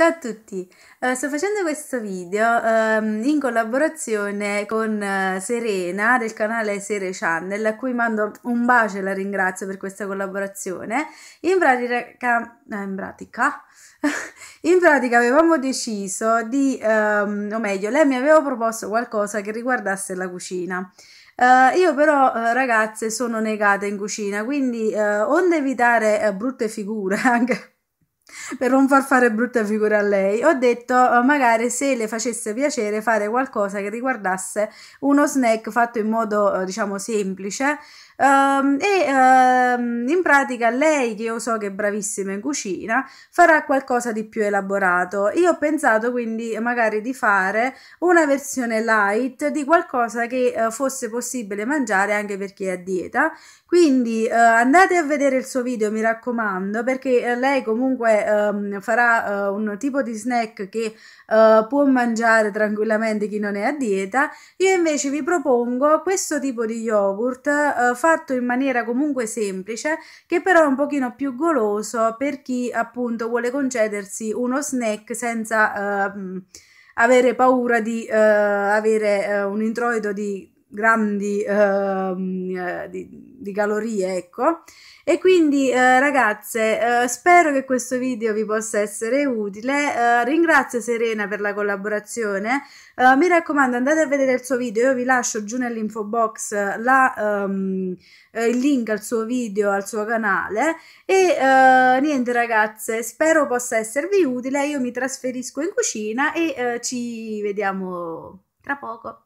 Ciao a tutti, uh, sto facendo questo video um, in collaborazione con uh, Serena del canale Sere Channel a cui mando un bacio e la ringrazio per questa collaborazione. In pratica, eh, in, pratica in pratica, avevamo deciso di, um, o meglio, lei mi aveva proposto qualcosa che riguardasse la cucina. Uh, io però uh, ragazze sono negata in cucina, quindi uh, onde evitare brutte figure anche per non far fare brutta figura a lei, ho detto oh, magari se le facesse piacere fare qualcosa che riguardasse uno snack fatto in modo eh, diciamo semplice Um, e um, in pratica lei, che io so che è bravissima in cucina, farà qualcosa di più elaborato. Io ho pensato quindi magari di fare una versione light di qualcosa che uh, fosse possibile mangiare anche per chi è a dieta. Quindi uh, andate a vedere il suo video, mi raccomando, perché eh, lei comunque um, farà un tipo di snack che può mangiare tranquillamente chi non è a dieta. Io invece vi propongo questo tipo di yogurt fatto fatto in maniera comunque semplice che però è un pochino più goloso per chi appunto vuole concedersi uno snack senza eh, avere paura di eh, avere eh, un introito di grandi ehm, eh, di, di, calorie ecco e quindi eh, ragazze eh, spero che questo video vi possa essere utile eh, ringrazio Serena per la collaborazione eh, mi raccomando andate a vedere il suo video io vi lascio giù nell'info box eh, la, um, il link al suo video al suo canale e niente ragazze spero possa esservi utile io mi trasferisco in cucina e ci vediamo tra poco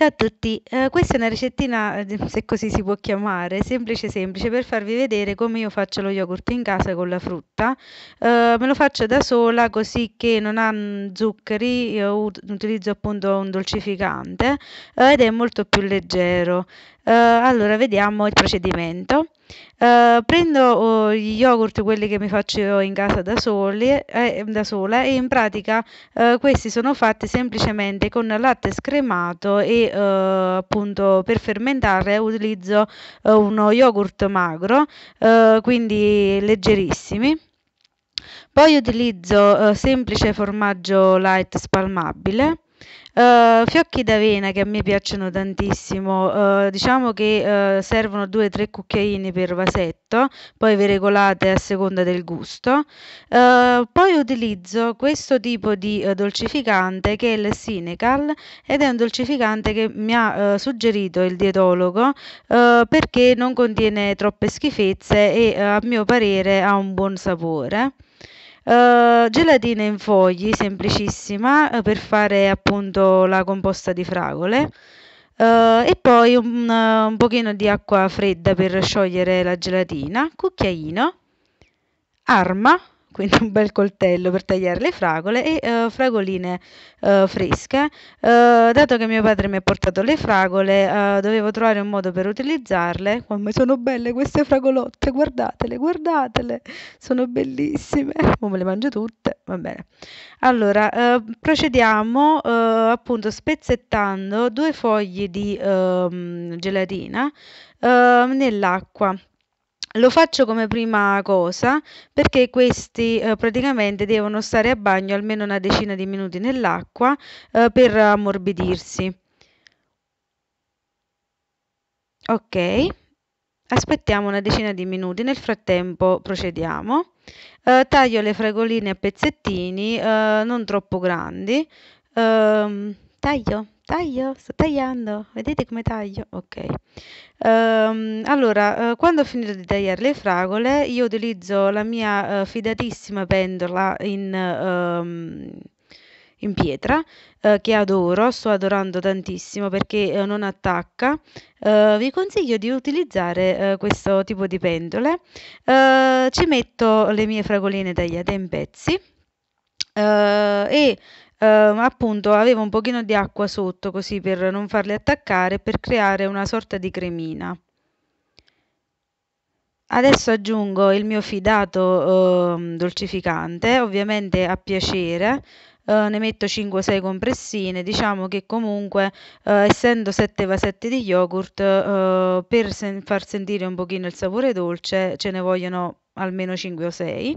Ciao a tutti, eh, questa è una ricettina, eh, se così si può chiamare, semplice semplice per farvi vedere come io faccio lo yogurt in casa con la frutta. Eh, me lo faccio da sola così che non ha mm, zuccheri, io utilizzo appunto un dolcificante eh, ed è molto più leggero. Uh, allora, vediamo il procedimento. Uh, prendo uh, gli yogurt, quelli che mi faccio in casa da, soli, eh, da sola, e in pratica eh, questi sono fatti semplicemente con latte scremato e appunto per fermentare utilizzo uno yogurt magro, quindi leggerissimi. Poi utilizzo semplice formaggio light spalmabile. Eh, fiocchi d'avena che a me piacciono tantissimo, uhm, diciamo che, uhm, servono 2, 3 cucchiaini per vasetto, poi vi regolate a seconda del gusto. Uhm, poi utilizzo questo tipo di, uhm, dolcificante che è il Sinecal ed è un dolcificante che mi ha, uhm, suggerito il dietologo, uhm, perché non contiene troppe schifezze e, uhm, a mio parere ha un buon sapore. Uh, gelatina in fogli, semplicissima, eh, per fare appunto la composta di fragole. Uh, e poi un, un pochino di acqua fredda per sciogliere la gelatina, cucchiaino, arma quindi un bel coltello per tagliare le fragole e uh, fragoline uh, fresche. Uh, dato che mio padre mi ha portato le fragole, dovevo trovare un modo per utilizzarle. Come sono belle queste fragolotte, guardatele, guardatele, sono bellissime. Come le mangio tutte, va bene. Allora, procediamo appunto spezzettando due fogli di ehm, gelatina ehm, nell'acqua lo faccio come prima cosa perché questi eh, praticamente devono stare a bagno almeno una decina di minuti nell'acqua eh, per ammorbidirsi. Ok, aspettiamo una decina di minuti, nel frattempo procediamo. Eh, taglio le fragoline a pezzettini eh, non troppo grandi. Ehm, taglio, Taglio, sto tagliando, vedete come taglio? Ok. Um, allora, uh, quando ho finito di tagliare le fragole, io utilizzo la mia uh, fidatissima pendola in, um, in pietra, uh, che adoro, sto adorando tantissimo perché non attacca. vi consiglio di utilizzare questo tipo di pendole. ci metto le mie fragoline tagliate in pezzi e ehm, appunto avevo un pochino di acqua sotto così per non farle attaccare, per creare una sorta di cremina. Adesso aggiungo il mio fidato ehm, dolcificante, ovviamente a piacere, eh, ne metto 5-6 compressine, diciamo che comunque eh, essendo 7 vasetti di yogurt eh, per sen far sentire un pochino il sapore dolce ce ne vogliono almeno 5 o 6.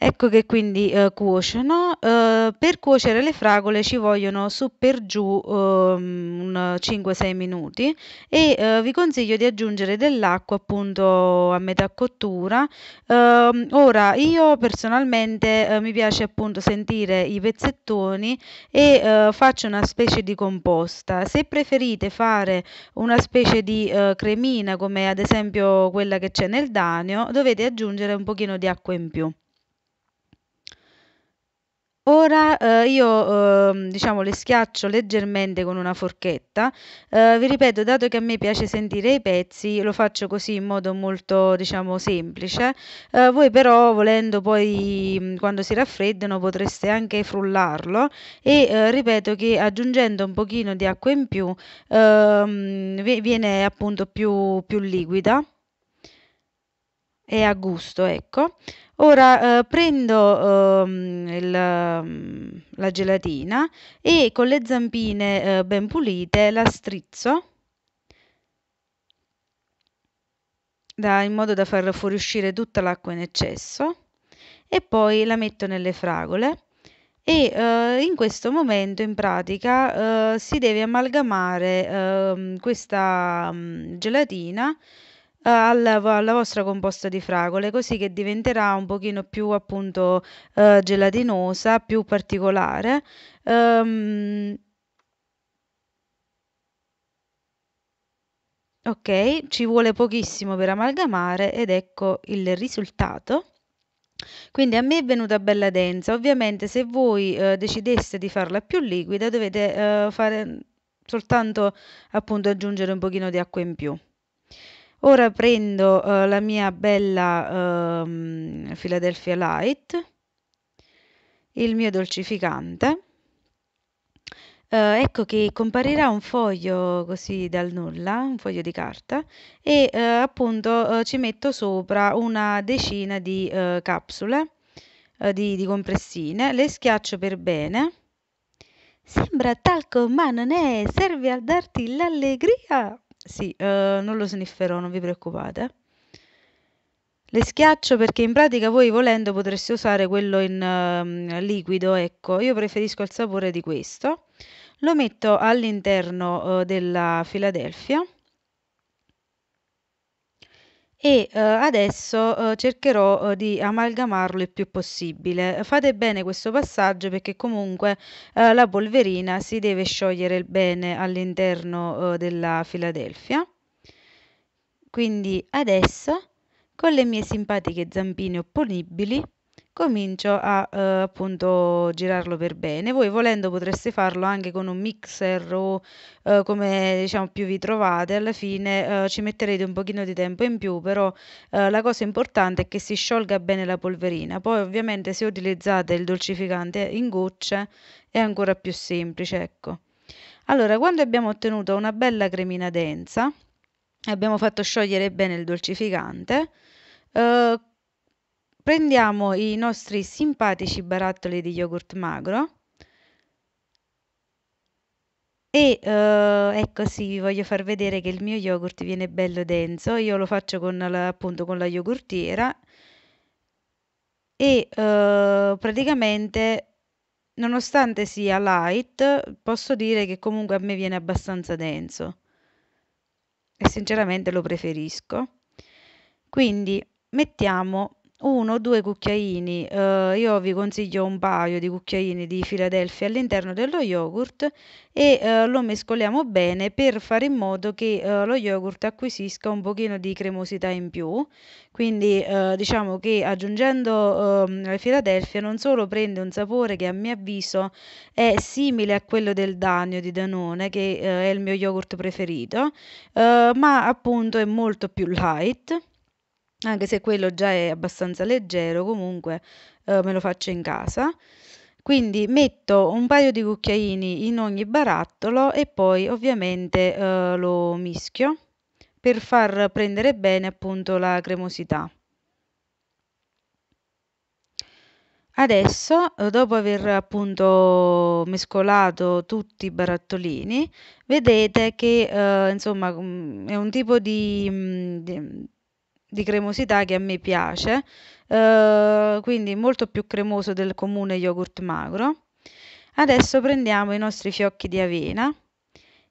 Ecco che quindi eh, cuociono. Eh, per cuocere le fragole ci vogliono su per giù ehm, 5-6 minuti e eh, vi consiglio di aggiungere dell'acqua appunto a metà cottura. Ehm, ora io personalmente eh, mi piace appunto sentire i pezzettoni e eh, faccio una specie di composta. Se preferite fare una specie di eh, cremina come ad esempio quella che c'è nel danio dovete aggiungere un pochino di acqua in più. Ora, ehm, io, ehm, diciamo le schiaccio leggermente con una forchetta. Ehm, vi ripeto, dato che a me piace sentire i pezzi, lo faccio così in modo molto, diciamo, semplice. Ehm, voi però, volendo poi, mm, quando si raffreddano, potreste anche frullarlo e eh, ripeto che aggiungendo un pochino di acqua in più ehm, viene appunto più, più liquida e a gusto, ecco. Ora, eh, prendo, ehm, il, mm, la gelatina e con le zampine, eh, ben pulite la strizzo da in modo da far fuoriuscire tutta l'acqua in eccesso e poi la metto nelle fragole e, ehm, in questo momento in pratica, ehm, si deve amalgamare, ehm, questa, mhmm, gelatina eh, alla alla vostra composta di fragole, così che diventerà un pochino più appunto, uhm, gelatinosa, più particolare. Uhm Okay, ci vuole pochissimo per amalgamare ed ecco il risultato. Quindi a me è venuta bella densa. Ovviamente se voi, uhm, decideste di farla più liquida dovete, uhm, fare soltanto appunto aggiungere un pochino di acqua in più. Ora prendo eh, la mia bella ehm, Philadelphia Light, il mio dolcificante. Eh, ecco che comparirà un foglio così dal nulla, un foglio di carta, e eh, appunto eh, ci metto sopra una decina di eh, capsule eh, di, di compressine, le schiaccio per bene. Sembra talco, ma non è, serve a darti l'allegria. Sì, eh, non lo snifferò, non vi preoccupate. Le schiaccio perché in pratica voi volendo potreste usare quello in uh, liquido, ecco, io preferisco il sapore di questo. Lo metto all'interno uh, della Philadelphia e, uhm, adesso, uhm, cercherò, uhm, di amalgamarlo il più possibile. Fate bene questo passaggio perché comunque, uhm, la polverina si deve sciogliere bene all'interno, uhm, della Philadelphia. Quindi adesso, con le mie simpatiche zampine opponibili comincio a eh, appunto girarlo per bene. Voi volendo potreste farlo anche con un mixer o eh, come diciamo più vi trovate, alla fine eh, ci metterete un pochino di tempo in più, però eh, la cosa importante è che si sciolga bene la polverina. Poi ovviamente se utilizzate il dolcificante in gocce è ancora più semplice, ecco. Allora, quando abbiamo ottenuto una bella cremina densa, abbiamo fatto sciogliere bene il dolcificante, eh, Prendiamo i nostri simpatici barattoli di yogurt magro e eh, ecco sì, vi voglio far vedere che il mio yogurt viene bello denso, io lo faccio con la, appunto con la yogurtiera e eh, praticamente nonostante sia light posso dire che comunque a me viene abbastanza denso e sinceramente lo preferisco. Quindi mettiamo 1 o 2 cucchiaini, ehm, io vi consiglio un paio di cucchiaini di Philadelphia all'interno dello yogurt e, ehm, lo mescoliamo bene per fare in modo che, ehm, lo yogurt acquisisca un pochino di cremosità in più. Quindi, ehm, diciamo che aggiungendo, ehm, la Philadelphia non solo prende un sapore che a mio avviso è simile a quello del Danio di Danone, che, ehm, è il mio yogurt preferito, ehm, ma appunto è molto più light anche se quello già è abbastanza leggero, comunque, uhm, me lo faccio in casa. Quindi metto un paio di cucchiaini in ogni barattolo e poi ovviamente, uhm, lo mischio per far prendere bene, appunto, la cremosità. Adesso, eh, dopo aver, appunto, mescolato tutti i barattolini, vedete che, uhm, insomma, mm, è un tipo di mm, di di cremosità che a me piace, eh, quindi molto più cremoso del comune yogurt magro. Adesso prendiamo i nostri fiocchi di avena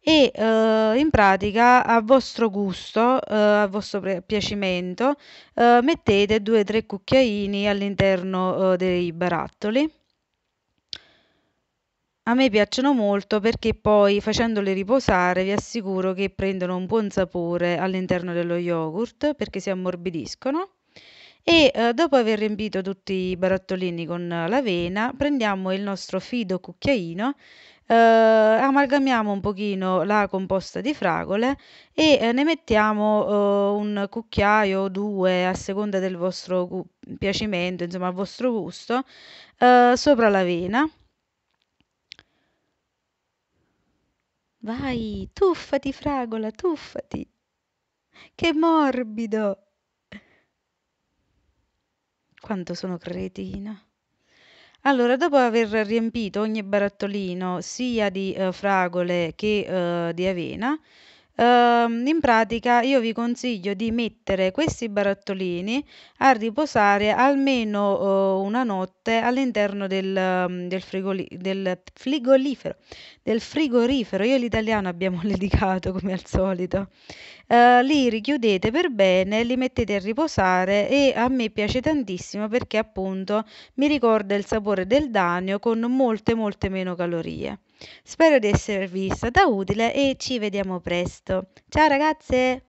e eh, in pratica a vostro gusto, eh, a vostro piacimento, eh, mettete 2-3 cucchiaini all'interno eh, dei barattoli. A me piacciono molto perché poi facendole riposare vi assicuro che prendono un buon sapore all'interno dello yogurt perché si ammorbidiscono e eh, dopo aver riempito tutti i barattolini con l'avena prendiamo il nostro fido cucchiaino eh, amalgamiamo un pochino la composta di fragole e eh, ne mettiamo eh, un cucchiaio o due a seconda del vostro piacimento insomma al vostro gusto eh, sopra l'avena vai tuffati fragola tuffati che morbido quanto sono cretina allora, dopo aver riempito ogni barattolino sia di eh, fragole che eh, di avena, Ehm, in pratica io vi consiglio di mettere questi barattolini a riposare almeno eh, una notte all'interno del, mm, del, frigoli- del frigorifero. Del frigorifero, io e l'italiano abbiamo litigato come al solito. Eh, li richiudete per bene, li mettete a riposare e a me piace tantissimo perché appunto mi ricorda il sapore del danio con molte molte meno calorie. Spero di esservi stata utile e ci vediamo presto. Ciao ragazze!